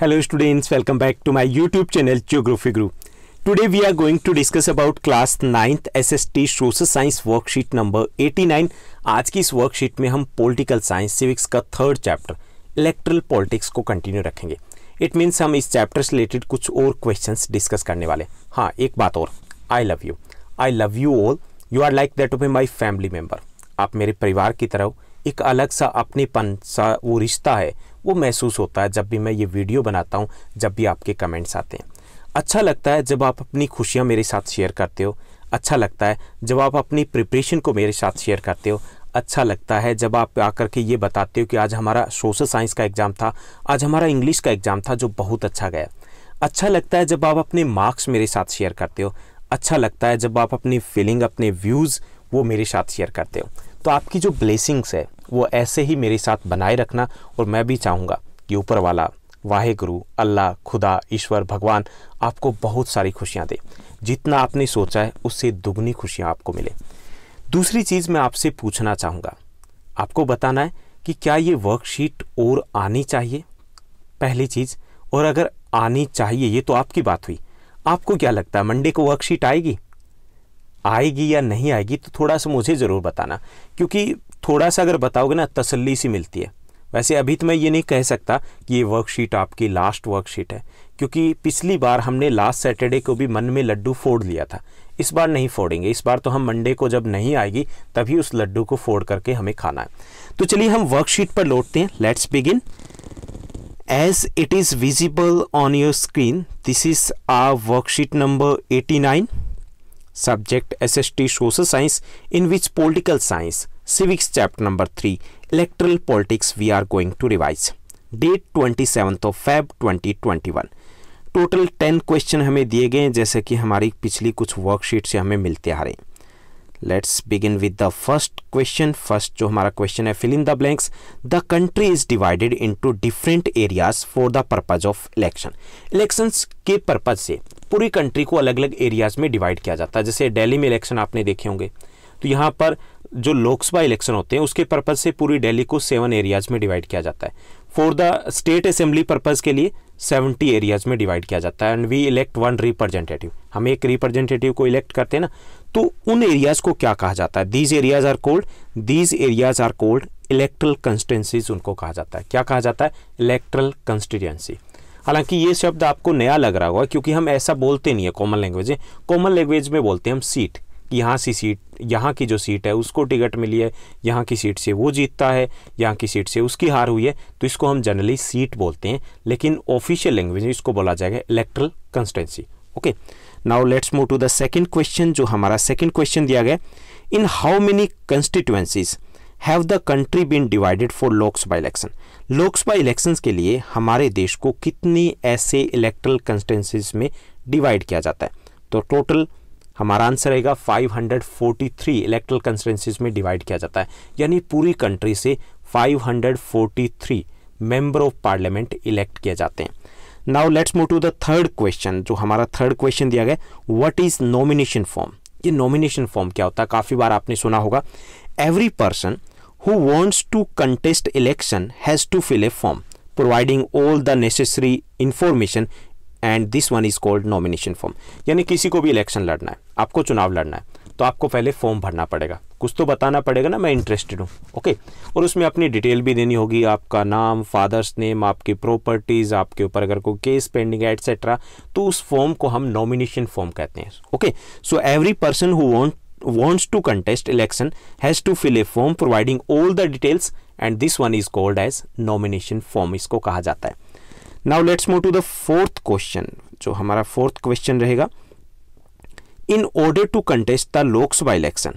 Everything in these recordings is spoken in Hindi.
Hello students welcome back to my YouTube channel geography group today we are going to discuss about class ninth SST S social science worksheet number 89. आज की इस वर्कशीट में हम पॉलिटिकल साइंस सिविक्स का थर्ड चैप्टर इलेक्ट्रल पॉलिटिक्स को कंटिन्यू रखेंगे इट मीन्स हम इस चैप्टर से रिलेटेड कुछ और क्वेश्चन डिस्कस करने वाले हाँ एक बात और I love you I love you all you are like that of my family member आप मेरे परिवार की तरह एक अलग सा अपनेपन सा वो रिश्ता है वो महसूस होता है जब भी मैं ये वीडियो बनाता हूँ जब भी आपके कमेंट्स आते हैं अच्छा लगता है जब आप अपनी खुशियाँ मेरे साथ शेयर करते हो अच्छा लगता है जब आप अपनी प्रिपरेशन को मेरे साथ शेयर करते हो अच्छा लगता है जब आप आकर के ये बताते हो कि आज हमारा सोशल साइंस का एग्ज़ाम था आज हमारा इंग्लिश का एग्ज़ाम था जो बहुत अच्छा गया अच्छा लगता है जब आप अपने मार्क्स मेरे साथ शेयर करते हो अच्छा लगता है जब आप अपनी फीलिंग अपने व्यूज़ वो मेरे साथ शेयर करते हो तो आपकी जो ब्लेसिंग्स है वो ऐसे ही मेरे साथ बनाए रखना और मैं भी चाहूँगा कि ऊपर वाला वाहे गुरु अल्लाह खुदा ईश्वर भगवान आपको बहुत सारी खुशियाँ दे जितना आपने सोचा है उससे दुगनी खुशियाँ आपको मिले दूसरी चीज़ मैं आपसे पूछना चाहूँगा आपको बताना है कि क्या ये वर्कशीट और आनी चाहिए पहली चीज़ और अगर आनी चाहिए ये तो आपकी बात हुई आपको क्या लगता है मंडे को वर्कशीट आएगी आएगी या नहीं आएगी तो थोड़ा सा मुझे ज़रूर बताना क्योंकि थोड़ा सा अगर बताओगे ना तसल्ली सी मिलती है वैसे अभी तो मैं ये नहीं कह सकता कि ये वर्कशीट आपकी लास्ट वर्कशीट है क्योंकि पिछली बार हमने लास्ट सैटरडे को भी मन में लड्डू फोड़ लिया था इस बार नहीं फोड़ेंगे इस बार तो हम मंडे को जब नहीं आएगी तभी उस लड्डू को फोड़ करके हमें खाना है तो चलिए हम वर्कशीट पर लौटते हैं let's begin as it is visible on your screen this is a worksheet number eighty nine Subject SST Social Science in which Political Science, Civics Chapter number 3, Electoral Politics we are going to revise. Date 27th of Feb 2021. Total ten question हमें दिए गए जैसे कि हमारी पिछली कुछ वर्कशीट से हमें मिलते आ रहे हैं let's begin with the first question first जो हमारा क्वेश्चन है filling the blanks the country is divided into different areas for the purpose of election election के पर्पज से पूरी कंट्री को अलग अलग एरियाज में डिवाइड किया जाता है जैसे डेली में इलेक्शन आपने देखे होंगे तो यहाँ पर जो लोकसभा इलेक्शन होते हैं उसके पर्पज से पूरी डेली को सेवन एरियाज में डिवाइड किया जाता है for the state assembly purpose के लिए सेवेंटी एरियाज में डिवाइड किया जाता है and we elect one representative हम एक रिप्रेजेंटेटिव को इलेक्ट करते हैं ना तो उन एरियाज को क्या कहा जाता है these areas are called these areas are called electoral constituencies उनको कहा जाता है क्या कहा जाता है इलेक्ट्रल कंस्टिटेंसी हालांकि ये शब्द आपको नया लग रहा होगा क्योंकि हम ऐसा बोलते नहीं है कॉमन लैंग्वेज में कॉमन लैंग्वेज में बोलते हैं हम सीट यहाँ सी सीट यहाँ की जो सीट है उसको टिकट मिली है यहाँ की सीट से वो जीतता है यहाँ की सीट से उसकी हार हुई है तो इसको हम जनरली सीट बोलते हैं लेकिन ऑफिशियल लैंग्वेज इसको बोला जाएगा electoral constituency okay now let's move to the second question जो हमारा सेकेंड क्वेश्चन दिया गया in how many constituencies have the country been divided for Lok Sabha election Lok Sabha elections के लिए हमारे देश को कितनी ऐसे इलेक्ट्रल कंस्टेंसीज में डिवाइड किया जाता है तो टोटल हमारा आंसर रहेगा 543 इलेक्ट्रल कंस्टिटेंसीज में डिवाइड किया जाता है यानी पूरी कंट्री से 543 मेंबर ऑफ पार्लियामेंट इलेक्ट किए जाते हैं now let's move to the third question जो हमारा थर्ड क्वेश्चन दिया गया व्हाट इज नॉमिनेशन फॉर्म ये नॉमिनेशन फॉर्म क्या होता है काफ़ी बार आपने सुना होगा every person who wants to contest election has to fill a form providing all the necessary information and this one is called nomination form यानी किसी को भी इलेक्शन लड़ना है आपको चुनाव लड़ना है तो आपको पहले फॉर्म भरना पड़ेगा कुछ तो बताना पड़ेगा ना मैं इंटरेस्टेड हूँ ओके और उसमें अपनी डिटेल भी देनी होगी आपका नाम फादर्स नेम आपकी प्रॉपर्टीज़ आपके ऊपर अगर कोई केस पेंडिंग है एट्सेट्रा तो उस फॉर्म को हम नॉमिनेशन फॉर्म कहते हैं okay so every person who want wants to contest election has to fill a form providing all the details and this one is called as nomination form इसको कहा जाता है now let's move to the fourth question जो हमारा फोर्थ क्वेश्चन रहेगा in order to contest the Lok Sabha election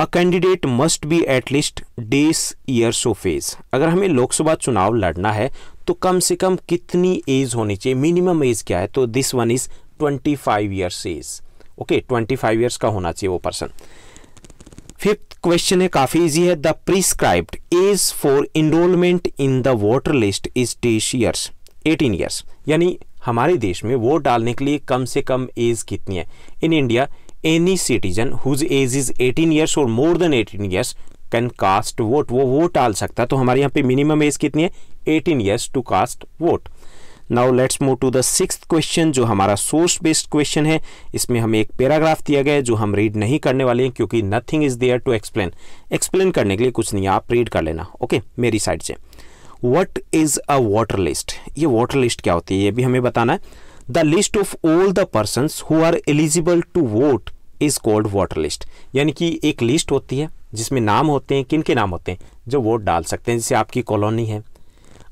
a candidate must be at least days years of age अगर हमें लोकसभा चुनाव लड़ना है तो कम से कम कितनी एज होनी चाहिए मिनिमम एज क्या है तो this one is twenty five years age okay twenty five years का होना चाहिए वो पर्सन फिफ्थ क्वेश्चन है काफी इजी है the prescribed age for enrolment in the voter list is this years eighteen years यानी हमारे देश में वोट डालने के लिए कम से कम एज कितनी है in India any citizen whose age is eighteen years or more than eighteen years can cast vote वो वोट डाल सकता है तो हमारे यहाँ पे मिनिमम एज कितनी है eighteen years to cast vote now let's move to the six question जो हमारा सोर्स बेस्ड क्वेश्चन है इसमें हमें एक पैराग्राफ दिया गया है जो हम रीड नहीं करने वाले हैं क्योंकि nothing is there to explain explain करने के लिए कुछ नहीं आप रीड कर लेना ओके okay? मेरी साइड से what is a voter list ये वाटर लिस्ट क्या होती है ये भी हमें बताना है the list of all the person who are eligible to vote is called voter list यानी कि एक लिस्ट होती है जिसमें नाम होते हैं किन के नाम होते हैं जो वोट डाल सकते हैं जैसे आपकी कॉलोनी है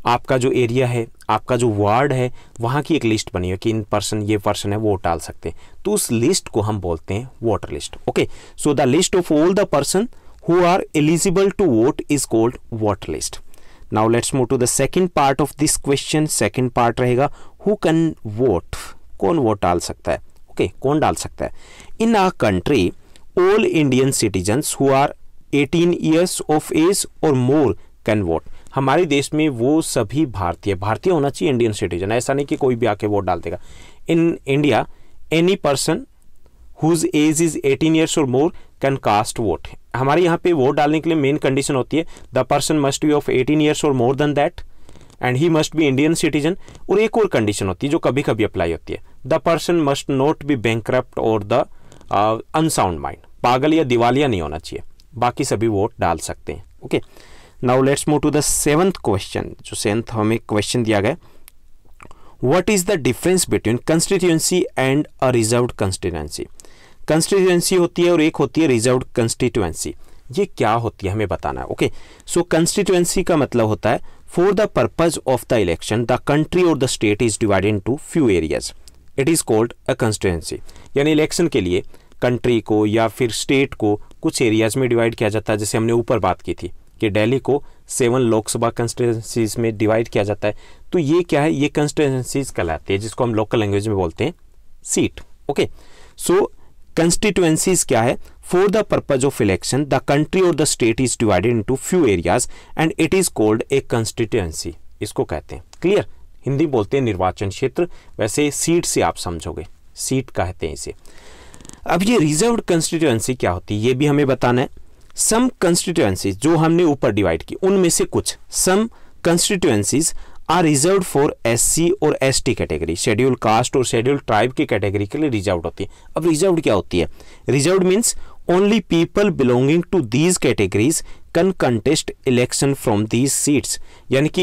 आपका जो एरिया है आपका जो वार्ड है वहाँ की एक लिस्ट बनी हुई कि इन पर्सन ये पर्सन है वो डाल सकते हैं तो उस लिस्ट को हम बोलते हैं voter list okay so the list of all the person who are eligible to vote is called voter list now let's move to the second part of this question second part रहेगा हु कैन वोट कौन वोट डाल सकता है ओके okay, कौन डाल सकता है in a country all Indian citizens who are 18 years of age or more can vote हमारे देश में वो सभी भारतीय भारतीय होना चाहिए इंडियन सिटीजन ऐसा नहीं कि कोई भी आके वोट डाल देगा in India any person whose age is eighteen years or more can cast vote हमारे यहाँ पे वोट डालने के लिए मेन कंडीशन होती है the person must be of eighteen years or more than that and he must be Indian citizen और एक और कंडीशन होती है जो कभी कभी अप्लाई होती है the person must not be bankrupt or the unsound mind पागल या दिवालिया नहीं होना चाहिए बाकी सभी वोट डाल सकते हैं okay okay? Now let's move to the seventh question जो सेवंथ हमें क्वेश्चन दिया गया what is the difference between constituency and a reserve constituency constituency होती है और एक होती है रिजर्व कंस्टिट्युएंसी ये क्या होती है हमें बताना है ओके सो कंस्टिट्यूएंसी का मतलब होता है for the purpose of the election the country और the state is divided to few areas it is called a constituency यानी इलेक्शन के लिए कंट्री को या फिर स्टेट को कुछ एरियाज में डिवाइड किया जाता है जैसे हमने ऊपर बात की थी कि दिल्ली को सेवन लोकसभा कंस्टिटेंसीज में डिवाइड किया जाता है तो ये क्या है ये कंस्टिटेंसीज कहलाती है जिसको हम लोकल लैंग्वेज में बोलते हैं सीट ओके सो कंस्टिट्युएंसीज क्या है for the purpose of election the country और the state is divided into few areas and it is called a constituency इसको कहते हैं क्लियर हिंदी बोलते हैं निर्वाचन क्षेत्र वैसे सीट से आप समझोगे सीट कहते हैं इसे अब ये रिजर्व कंस्टिट्यूएंसी क्या होती है ये भी हमें बताना है सम कंस्टिट्यूएंसीज जो हमने ऊपर डिवाइड की उनमें से कुछ some constituencies are reserve for C और टी कैटेगरी शेड्यूल कास्ट और शेड्यूल ट्राइब की कैटेगरी के लिए रिजर्व होती है अब रिजर्व क्या होती है reserve means only people belonging to these categories can contest election from these seats यानी कि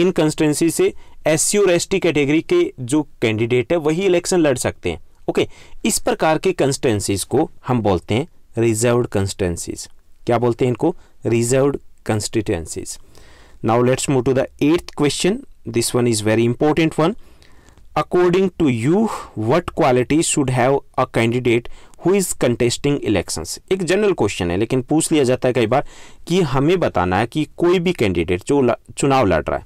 इन कंस्टिटेंसी से सी और टी कैटेगरी के जो कैंडिडेट है वही इलेक्शन लड़ सकते हैं ओके okay, इस प्रकार के कंस्टिटेंसीज को हम बोलते हैं रिजर्व कंस्टिटेंसीज क्या बोलते हैं इनको reserve constituencies now let's move to the eighth question this one is very important one according to you what quality should have a candidate who is contesting elections एक जनरल क्वेश्चन है लेकिन पूछ लिया जाता है कई बार कि हमें बताना है कि कोई भी कैंडिडेट जो चुनाव लड़ रहा है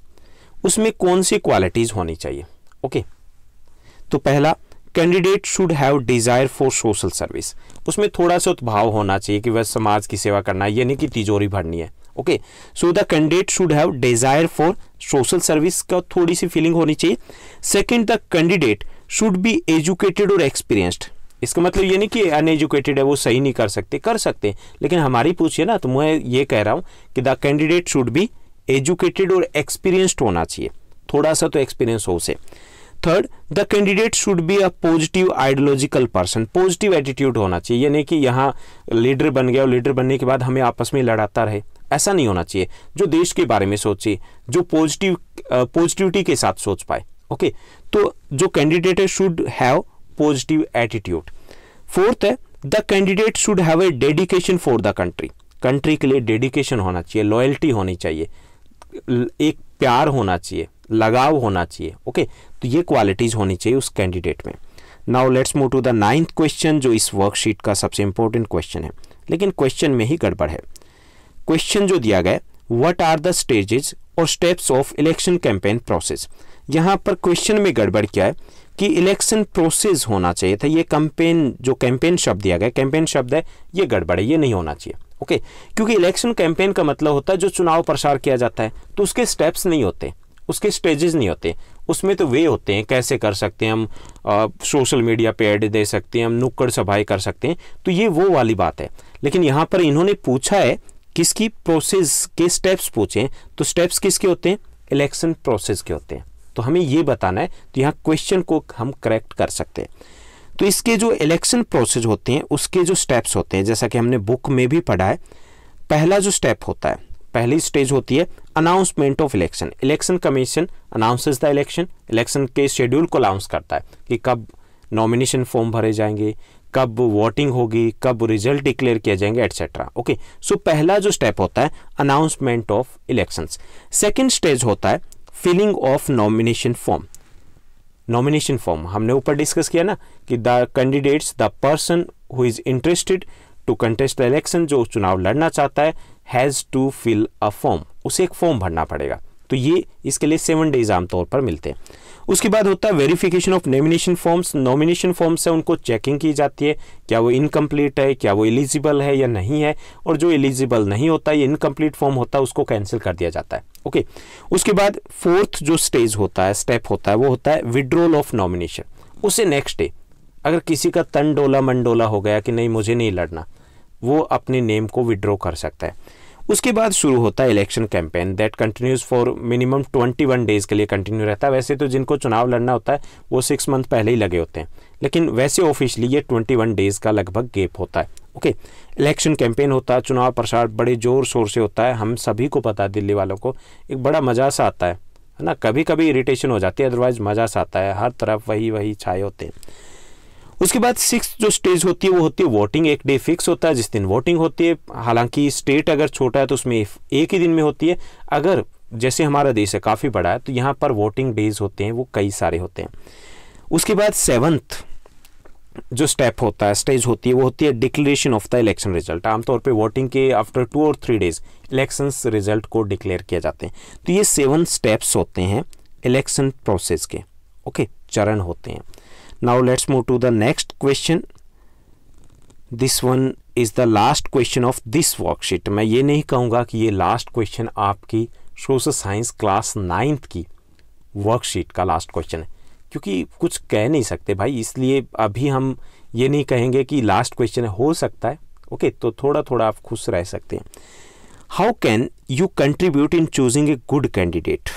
उसमें कौन सी क्वालिटीज होनी चाहिए ओके okay. तो पहला candidate should have desire for social service उसमें थोड़ा सा उद्भाव होना चाहिए कि वह समाज की सेवा करना है यानी कि तिजोरी भरनी है okay so the candidate should have desire for social service का थोड़ी सी फीलिंग होनी चाहिए second the candidate should be educated और एक्सपीरियंस्ड इसका मतलब ये नहीं कि अनएजुकेटेड है वो सही नहीं कर सकते कर सकते लेकिन हमारी पूछिए ना तो मैं ये कह रहा हूँ कि the candidate should be educated और एक्सपीरियंस्ड होना चाहिए थोड़ा सा तो एक्सपीरियंस हो से third the candidate should be a positive ideological person positive attitude होना चाहिए यानी कि यहाँ लीडर बन गया और लीडर बनने के बाद हमें आपस में लड़ाता रहे ऐसा नहीं होना चाहिए जो देश के बारे में सोचे जो पॉजिटिव पॉजिटिविटी के साथ सोच पाए ओके तो जो कैंडिडेट है should have positive attitude fourth है the candidate should have a dedication for the country country के लिए डेडिकेशन होना चाहिए लॉयल्टी होनी चाहिए एक प्यार होना चाहिए लगाव होना चाहिए ओके तो ये क्वालिटीज़ होनी चाहिए उस कैंडिडेट में now let's move to the ninth question जो इस वर्कशीट का सबसे इंपॉर्टेंट क्वेश्चन है लेकिन क्वेश्चन में ही गड़बड़ है क्वेश्चन जो दिया गया वट आर द स्टेजेस और steps of election campaign process यहाँ पर क्वेश्चन में गड़बड़ क्या है कि इलेक्शन प्रोसेस होना चाहिए था ये कैंपेन जो कैंपेन शब्द दिया गया कैंपेन शब्द है ये गड़बड़ है ये नहीं होना चाहिए ओके क्योंकि इलेक्शन कैंपेन का मतलब होता है जो चुनाव प्रसार किया जाता है तो उसके स्टेप्स नहीं होते उसके स्टेजेस नहीं होते उसमें तो वे होते हैं कैसे कर सकते हैं हम सोशल मीडिया पे ऐड दे सकते हैं हम नुक्कड़ सभाएं कर सकते हैं तो ये वो वाली बात है लेकिन यहाँ पर इन्होंने पूछा है किसकी प्रोसेस के स्टेप्स पूछे तो स्टेप्स किसके होते हैं इलेक्शन प्रोसेस के होते हैं तो हमें ये बताना है तो यहाँ क्वेश्चन को हम करेक्ट कर सकते हैं तो इसके जो इलेक्शन प्रोसेस होते हैं उसके जो स्टेप्स होते हैं जैसा कि हमने बुक में भी पढ़ा है पहला जो स्टेप होता है पहली स्टेज होती है announcement of election election commission announces the election election के शेड्यूल को अनाउंस करता है कि कब नॉमिनेशन फॉर्म भरे जाएंगे कब वोटिंग होगी कब रिजल्ट डिक्लेयर किया जाएंगे एटसेट्रा ओके सो पहला जो स्टेप होता है announcement of elections second stage होता है filling of nomination form nomination form हमने ऊपर डिस्कस किया ना कि the candidates the person who is interested to contest the election जो चुनाव लड़ना चाहता है has to fill a form उसे एक फॉर्म भरना पड़ेगा तो ये इसके लिए सेवन डेज आमतौर पर मिलते हैं उसके बाद होता है verification of nomination forms nomination forms से उनको चेकिंग की जाती है क्या वो इनकम्प्लीट है क्या वो एलिजिबल है या नहीं है और जो एलिजिबल नहीं होता या इनकम्प्लीट फॉर्म होता है उसको कैंसिल कर दिया जाता है ओके उसके बाद फोर्थ जो स्टेज होता है स्टेप होता है वो होता है विड्रोल ऑफ नॉमिनेशन उसे नेक्स्ट डे अगर किसी का तन डोला मंडोला हो गया कि नहीं मुझे नहीं लड़ना वो अपने नेम को विड्रॉ कर सकता है उसके बाद शुरू होता है election campaign that continues for minimum twenty one days के लिए कंटिन्यू रहता है वैसे तो जिनको चुनाव लड़ना होता है वो सिक्स मंथ पहले ही लगे होते हैं लेकिन वैसे ऑफिशियली ये ट्वेंटी वन डेज़ का लगभग गेप होता है ओके इलेक्शन कैंपेन होता है चुनाव प्रसार बड़े ज़ोर शोर से होता है हम सभी को पता है दिल्ली वालों को एक बड़ा मज़ा सा आता है है ना कभी कभी इरीटेशन हो जाती है अदरवाइज़ मज़ा सा आता है हर तरफ वही वही छाए होते हैं उसके बाद सिक्स जो स्टेज होती है वो होती है वोटिंग एक डे फिक्स होता है जिस दिन वोटिंग होती है हालांकि स्टेट अगर छोटा है तो उसमें एक ही दिन में होती है अगर जैसे हमारा देश है काफ़ी बड़ा है तो यहाँ पर वोटिंग डेज होते हैं वो कई सारे होते हैं उसके बाद सेवन्थ जो स्टेप होता है स्टेज होती है वो होती है declaration of the election result आमतौर पे वोटिंग के आफ्टर टू और थ्री डेज इलेक्शन रिजल्ट को डिक्लेयर किया जाते हैं तो ये सेवन स्टेप्स होते हैं इलेक्शन प्रोसेस के ओके चरण होते हैं now let's move to the next question this one is the last question of this worksheet मैं ये नहीं कहूँगा कि ये लास्ट क्वेश्चन आपकी सोशल साइंस क्लास नाइन्थ की वर्कशीट का लास्ट क्वेश्चन है क्योंकि कुछ कह नहीं सकते भाई इसलिए अभी हम ये नहीं कहेंगे कि लास्ट क्वेश्चन हो सकता है ओके okay, तो थोड़ा थोड़ा आप खुश रह सकते हैं how can you contribute in choosing a good candidate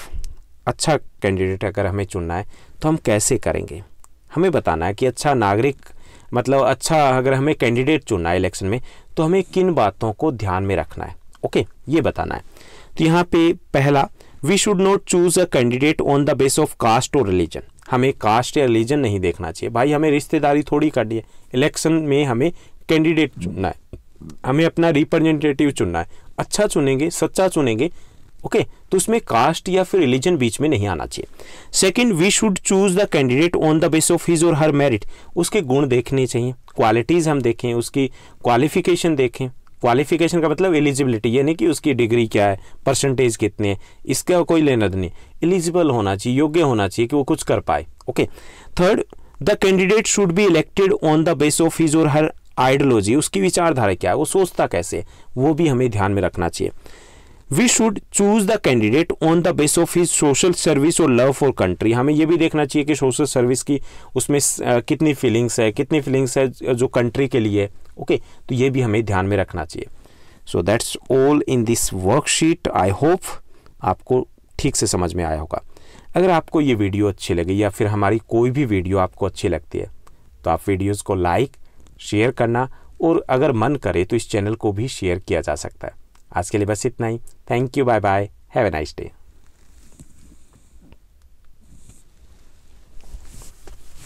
अच्छा कैंडिडेट अगर हमें चुनना है तो हम कैसे करेंगे हमें बताना है कि अच्छा नागरिक मतलब अच्छा अगर हमें कैंडिडेट चुनना है इलेक्शन में तो हमें किन बातों को ध्यान में रखना है ओके ये बताना है तो यहाँ पे पहला we should not choose a candidate on the base of caste और रिलीजन हमें कास्ट या रिलीजन नहीं देखना चाहिए भाई हमें रिश्तेदारी थोड़ी करनी है इलेक्शन में हमें कैंडिडेट चुनना है हमें अपना रिप्रेजेंटेटिव चुनना है अच्छा चुनेंगे सच्चा चुनेंगे ओके तो उसमें कास्ट या फिर रिलीजन बीच में नहीं आना चाहिए second we should choose the candidate on the base of his और हर मेरिट उसके गुण देखने चाहिए क्वालिटीज़ हम देखें उसकी क्वालिफिकेशन देखें क्वालिफिकेशन का मतलब एलिजिबिलिटी यानी कि उसकी डिग्री क्या है परसेंटेज कितने हैं इसका कोई लेना नहीं एलिजिबल होना चाहिए योग्य होना चाहिए कि वो कुछ कर पाए okay third the candidate should be elected on the base of his और हर आइडियोलॉजी उसकी विचारधारा क्या है वो सोचता कैसे वो भी हमें ध्यान में रखना चाहिए we should choose the candidate on the base of his social service और लव फॉर कंट्री हमें यह भी देखना चाहिए कि सोशल सर्विस की उसमें कितनी फीलिंग्स है कितनी फीलिंग्स है जो कंट्री के लिए ओके okay, तो ये भी हमें ध्यान में रखना चाहिए so that's all in this worksheet I hope आपको ठीक से समझ में आया होगा अगर आपको ये वीडियो अच्छी लगी या फिर हमारी कोई भी वीडियो आपको अच्छी लगती है तो आप वीडियोज़ को लाइक शेयर करना और अगर मन करे तो इस चैनल को भी शेयर किया जा सकता है आज के लिए बस इतना ही thank you bye bye have a nice day